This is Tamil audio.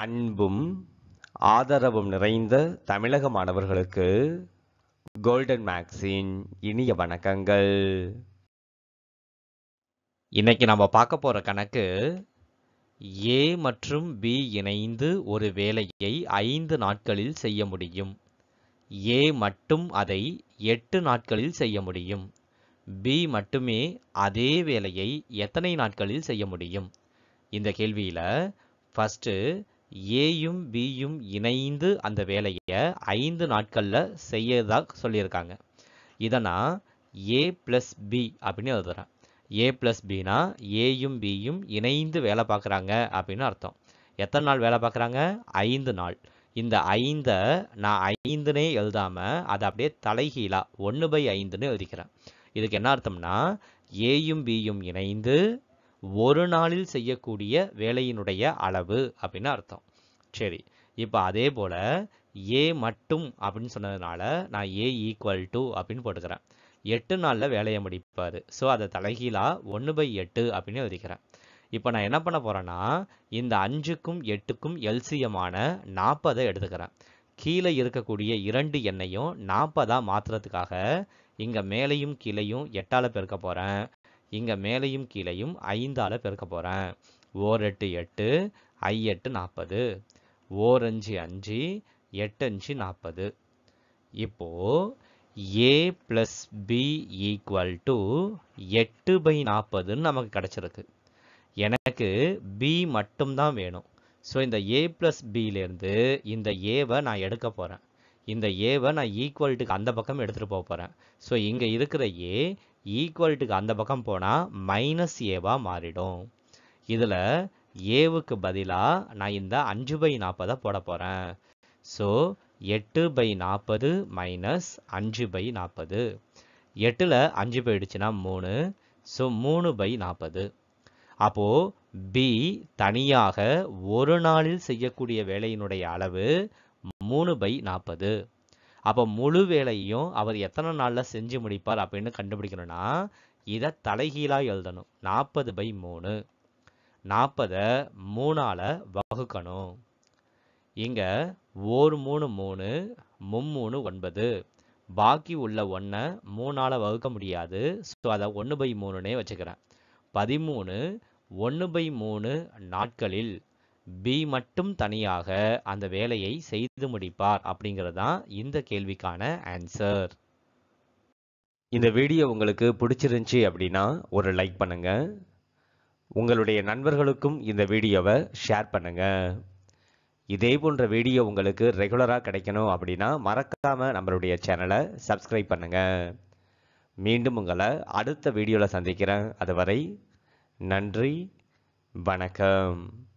அன்பும் ஆதரவும் நிறைந்த தமிழக மாணவர்களுக்கு கோல்டன் மேக்ஸின் இனிய வணக்கங்கள் இன்னைக்கு நம்ம பார்க்க போகிற கணக்கு ஏ மற்றும் பி இணைந்து ஒரு வேலையை ஐந்து நாட்களில் செய்ய முடியும் ஏ மட்டும் அதை எட்டு நாட்களில் செய்ய முடியும் பி மட்டுமே அதே வேலையை எத்தனை நாட்களில் செய்ய முடியும் இந்த கேள்வியில் ஃபஸ்ட்டு ஏயும் பியும் இணைந்து அந்த வேலையை ஐந்து நாட்களில் செய்யதாக சொல்லியிருக்காங்க இதை நான் ஏ ப்ளஸ் பி அப்படின்னு எழுதுறேன் ஏ ப்ளஸ் பினா ஏயும் பியும் இணைந்து வேலை பார்க்குறாங்க அப்படின்னு அர்த்தம் எத்தனை நாள் வேலை பார்க்குறாங்க ஐந்து நாள் இந்த ஐந்தை நான் ஐந்துனே எழுதாமல் அதை அப்படியே தலைகீழாக ஒன்று பை ஐந்துன்னு எழுதிக்கிறேன் இதுக்கு என்ன அர்த்தம்னா ஏயும் பியும் இணைந்து ஒரு நாளில் செய்யக்கூடிய வேலையினுடைய அளவு அப்படின்னு அர்த்தம் சரி இப்போ அதே போல் ஏ மட்டும் அப்படின்னு சொன்னதுனால நான் ஏ ஈக்குவல் டு அப்படின்னு போட்டுக்கிறேன் எட்டு நாளில் வேலையை முடிப்பார் ஸோ அதை தலைகீழாக ஒன்று பை எட்டு அப்படின்னு விதிக்கிறேன் இப்போ நான் என்ன பண்ண போகிறேன்னா இந்த அஞ்சுக்கும் எட்டுக்கும் எல்சியமான நாற்பதை எடுத்துக்கிறேன் கீழே இருக்கக்கூடிய இரண்டு எண்ணையும் நாற்பதாக மாற்றுறதுக்காக இங்கே மேலையும் கீழையும் எட்டால் பெருக்க போகிறேன் இங்கே மேலையும் கீழையும் ஐந்தால் பெருக்க போகிறேன் ஓர் எட்டு எட்டு ஐ எட்டு நாற்பது ஓர் அஞ்சு அஞ்சு எட்டு அஞ்சு நாற்பது இப்போது A plus B equal to எட்டு பை நாற்பதுன்னு நமக்கு கிடச்சிருக்கு எனக்கு பி மட்டும்தான் வேணும் ஸோ இந்த ஏ ப்ளஸ் பியிலேருந்து இந்த ஏவை நான் எடுக்க போகிறேன் இந்த ஏவை நான் ஈக்குவல்ட்டுக்கு அந்த பக்கம் எடுத்துகிட்டு போக போகிறேன் ஸோ இங்கே இருக்கிற ஏ ஈக்குவல்ட்டுக்கு அந்த பக்கம் போனால் மைனஸ் ஏவாக மாறிடும் இதில் ஏவுக்கு பதிலாக நான் இந்த அஞ்சு பை நாற்பதை போட போகிறேன் ஸோ எட்டு பை நாற்பது மைனஸ் அஞ்சு பை நாற்பது எட்டில் அஞ்சு போயிடுச்சுன்னா மூணு ஸோ மூணு பை நாற்பது அப்போது பி தனியாக ஒரு நாளில் செய்யக்கூடிய வேலையினுடைய அளவு மூணு பை நாற்பது அப்போ முழு வேலையும் அவர் எத்தனை நாளில் செஞ்சு முடிப்பார் அப்படின்னு கண்டுபிடிக்கணும்னா இதை தலைகீழாக எழுதணும் நாற்பது பை மூணு நாற்பதை மூணால் வகுக்கணும் இங்கே ஓர் மூணு மூணு மும்மூணு ஒன்பது பாக்கி உள்ள ஒன்றை மூணால் வகுக்க முடியாது ஸோ அதை ஒன்று பை மூணுன்னே வச்சுக்கிறேன் பதிமூணு ஒன்று பை மூணு நாட்களில் பி மட்டும் தனியாக அந்த வேலையை செய்து முடிப்பார் அப்படிங்கிறது தான் இந்த கேள்விக்கான ஆன்சர் இந்த வீடியோ உங்களுக்கு பிடிச்சிருந்துச்சி அப்படின்னா ஒரு லைக் பண்ணுங்கள் உங்களுடைய நண்பர்களுக்கும் இந்த வீடியோவை ஷேர் பண்ணுங்க இதே போன்ற வீடியோ உங்களுக்கு ரெகுலராக கிடைக்கணும் அப்படின்னா மறக்காமல் நம்மளுடைய சேனலை சப்ஸ்கிரைப் பண்ணுங்க மீண்டும் உங்களை அடுத்த வீடியோவில் சந்திக்கிறேன் அதுவரை நன்றி வணக்கம்